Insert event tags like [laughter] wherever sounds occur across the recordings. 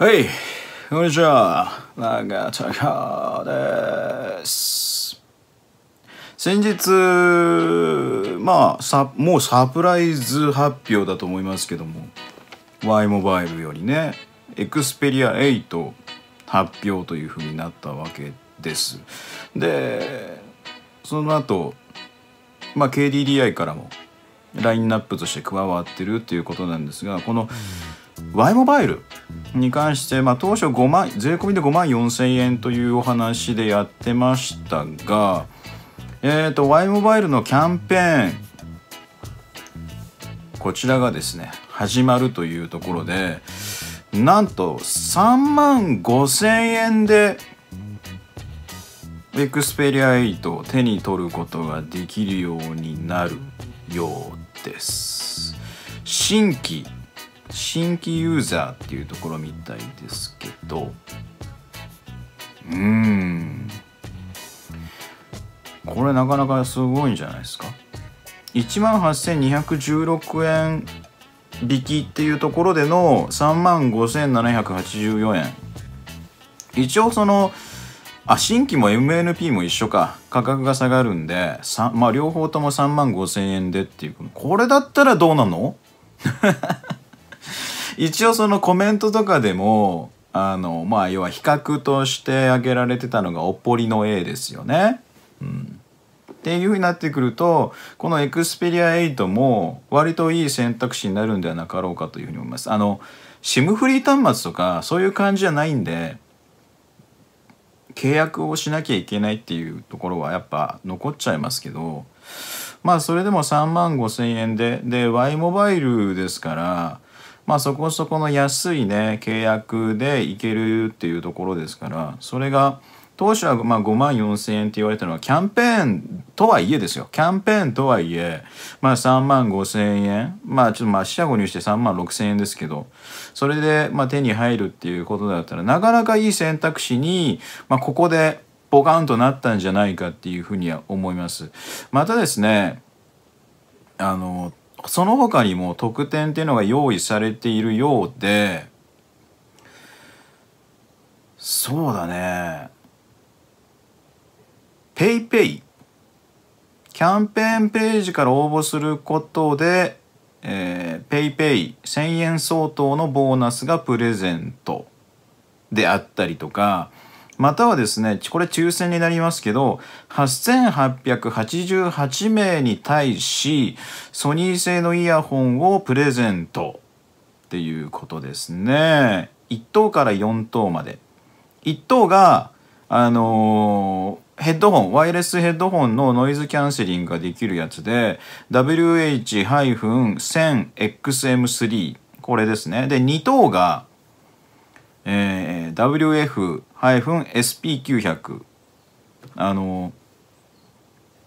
はい、こんにちは。長高です。先日、まあ、さもうサプライズ発表だと思いますけども、Y モバイルよりね、エクスペリア8発表というふうになったわけです。で、その後、まあ、KDDI からもラインナップとして加わってるっていうことなんですが、この、うん Y モバイルに関して、まあ、当初5万税込みで5万4000円というお話でやってましたが、えーと、Y モバイルのキャンペーンこちらがですね始まるというところでなんと3万5000円でエクスペリア8を手に取ることができるようになるようです。新規新規ユーザーっていうところみたいですけどうーんこれなかなかすごいんじゃないですか1万8216円引きっていうところでの3万5784円一応そのあ新規も MNP も一緒か価格が下がるんでまあ両方とも3万5000円でっていうこれだったらどうなの [laughs] 一応そのコメントとかでも、あの、まあ、要は比較として挙げられてたのがおっぽりの A ですよね。うん。っていうふうになってくると、このエクスペリア8も割といい選択肢になるんではなかろうかというふうに思います。あの、SIM フリー端末とかそういう感じじゃないんで、契約をしなきゃいけないっていうところはやっぱ残っちゃいますけどまあそれでも3万5,000円でで Y モバイルですからまあ、そこそこの安いね契約でいけるっていうところですからそれが当初はまあ5万4,000円って言われたのはキャンペーンとはいえですよキャンペーンとはいえ、まあ、3万5,000円まあちょっとまあ四捨五入して3万6,000円ですけどそれでまあ手に入るっていうことだったらなかなかいい選択肢に、まあ、ここでボカンとなったんじゃないかっていうふうには思います。またですねあのその他にも特典っていうのが用意されているようでそうだね PayPay キャンペーンページから応募することで PayPay1000、1000円相当のボーナスがプレゼントであったりとかまたはですね、これ抽選になりますけど、8888名に対し、ソニー製のイヤホンをプレゼントっていうことですね。1等から4等まで。1等が、あのーヘッドホン、ワイヤレスヘッドホンのノイズキャンセリングができるやつで、WH-1000XM3、これですね。で、2等がえー、WF-SP900 あの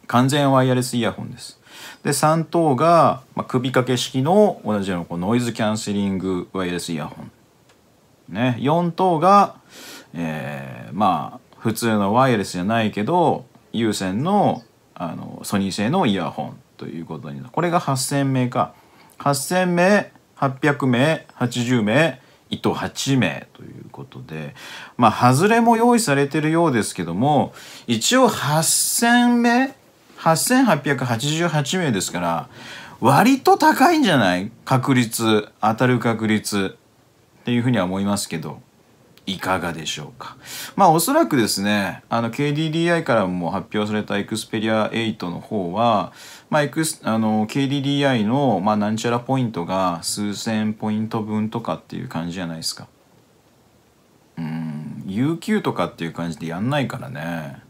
完全ワイヤレスイヤホンです。で3等が、まあ、首掛け式の同じようなこうノイズキャンセリングワイヤレスイヤホン。ね、4等が、えー、まあ普通のワイヤレスじゃないけど有線のあのソニー製のイヤホンということにこれが8000名か8000名800名80名糸8名ということでまあ外れも用意されてるようですけども一応8,000名8888名ですから割と高いんじゃない確率当たる確率っていうふうには思いますけど。いかがでしょうか。まあおそらくですね、あの KDDI からも発表された Xperia 8の方は、まあ、X、あの KDDI の、まあ、なんちゃらポイントが数千ポイント分とかっていう感じじゃないですか。うん、UQ とかっていう感じでやんないからね。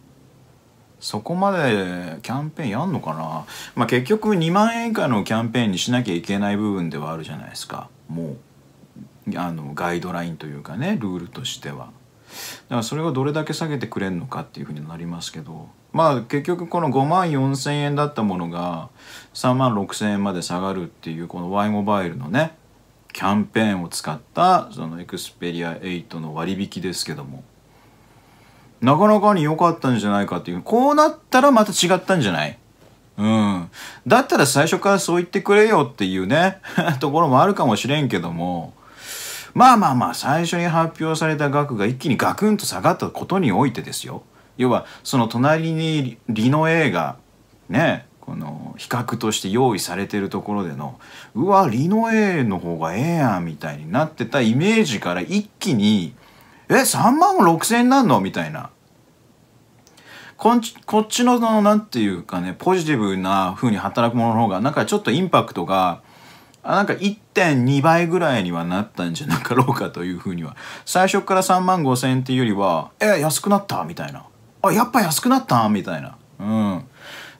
そこまでキャンペーンやんのかなまあ結局2万円以下のキャンペーンにしなきゃいけない部分ではあるじゃないですか。もう。あのガイドラインというかねルールとしては。だからそれがどれだけ下げてくれるのかっていうふうになりますけどまあ結局この5万4,000円だったものが3万6,000円まで下がるっていうこの Y モバイルのねキャンペーンを使ったそのエクスペリア8の割引ですけどもなかなかに良かったんじゃないかっていうこうなったらまた違ったんじゃないうん。だったら最初からそう言ってくれよっていうね [laughs] ところもあるかもしれんけどもまあまあまあ最初に発表された額が一気にガクンと下がったことにおいてですよ要はその隣にリノ A がねこの比較として用意されてるところでのうわリノ A の方がええやんみたいになってたイメージから一気にえ3万6,000円なんのみたいなこっちこっちの何て言うかねポジティブな風に働くものの方がなんかちょっとインパクトがなんか1.2倍ぐらいにはなったんじゃなかろうかというふうには。最初から3万5千円っていうよりは、え、安くなったみたいな。あ、やっぱ安くなったみたいな。うん。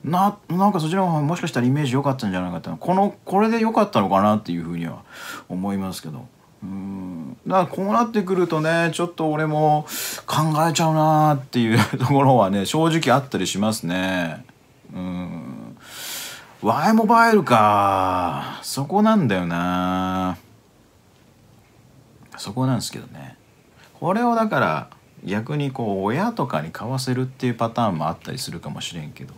な、なんかそちらの方もしかしたらイメージ良かったんじゃないかってこの、これで良かったのかなっていうふうには思いますけど。うん。だからこうなってくるとね、ちょっと俺も考えちゃうなーっていうところはね、正直あったりしますね。うん。Y モバイルか。そこなんだよな。そこなんですけどね。これをだから逆にこう親とかに買わせるっていうパターンもあったりするかもしれんけど。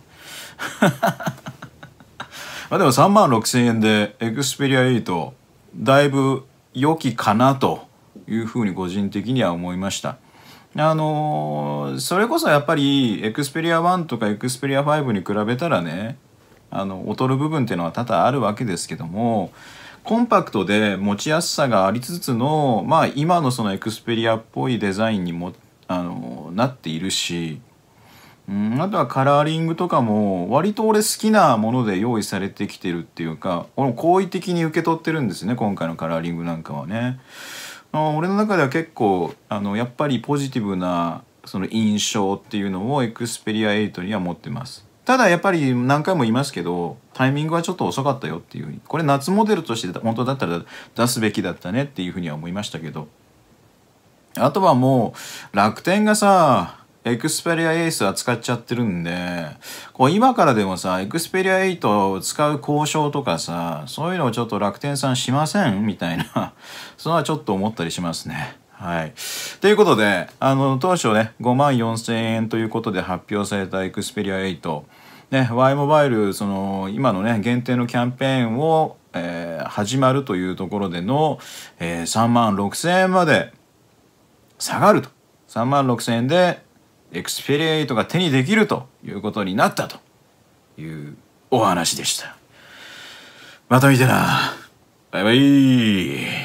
[laughs] まあでも3万6,000円でエクスペリア8だいぶ良きかなというふうに個人的には思いました。あのー、それこそやっぱりエクスペリア1とかエクスペリア5に比べたらねあの劣る部分っていうのは多々あるわけですけどもコンパクトで持ちやすさがありつつの、まあ、今のそのエクスペリアっぽいデザインにもあのなっているし、うん、あとはカラーリングとかも割と俺好きなもので用意されてきてるっていうか俺も好意的に受け取ってるんですね今回のカラーリングなんかはね。俺の中では結構あのやっぱりポジティブなその印象っていうのをエクスペリア8には持ってます。ただやっぱり何回も言いますけどタイミングはちょっと遅かったよっていううこれ夏モデルとして本当だったら出すべきだったねっていうふうには思いましたけどあとはもう楽天がさエクスペリアエース扱っちゃってるんで、こう今からでもさ、エクスペリア8を使う交渉とかさ、そういうのをちょっと楽天さんしませんみたいな、[laughs] そのはちょっと思ったりしますね。はい。ということで、あの、当初ね、5万4000円ということで発表されたエクスペリア8。ね、Y モバイルその今のね限定のキャンペーンを、えー、始まるというところでの、えー、3万6千円まで下がると3万6千円でエクスペリエイトが手にできるということになったというお話でしたまた見てなバイバイ